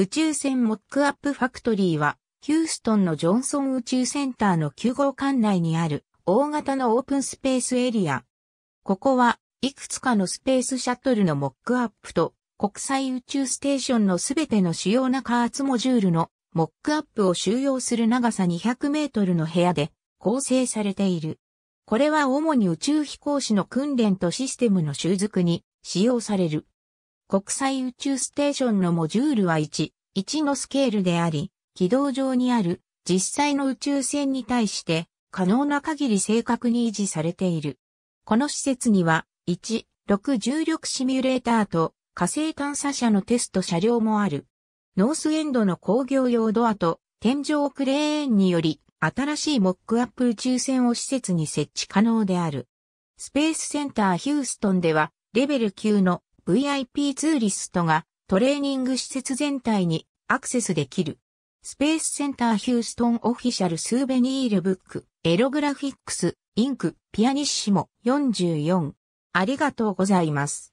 宇宙船モックアップファクトリーは、ヒューストンのジョンソン宇宙センターの9号館内にある大型のオープンスペースエリア。ここはいくつかのスペースシャトルのモックアップと国際宇宙ステーションのすべての主要な加圧モジュールのモックアップを収容する長さ200メートルの部屋で構成されている。これは主に宇宙飛行士の訓練とシステムの習熟に使用される。国際宇宙ステーションのモジュールは1、1のスケールであり、軌道上にある実際の宇宙船に対して可能な限り正確に維持されている。この施設には、1、6重力シミュレーターと火星探査車のテスト車両もある。ノースエンドの工業用ドアと天井クレーンにより新しいモックアップ宇宙船を施設に設置可能である。スペースセンターヒューストンではレベル9の VIP ツーリストがトレーニング施設全体にアクセスできる。スペースセンターヒューストンオフィシャルスーベニールブック、エログラフィックス、インク、ピアニッシモ44。ありがとうございます。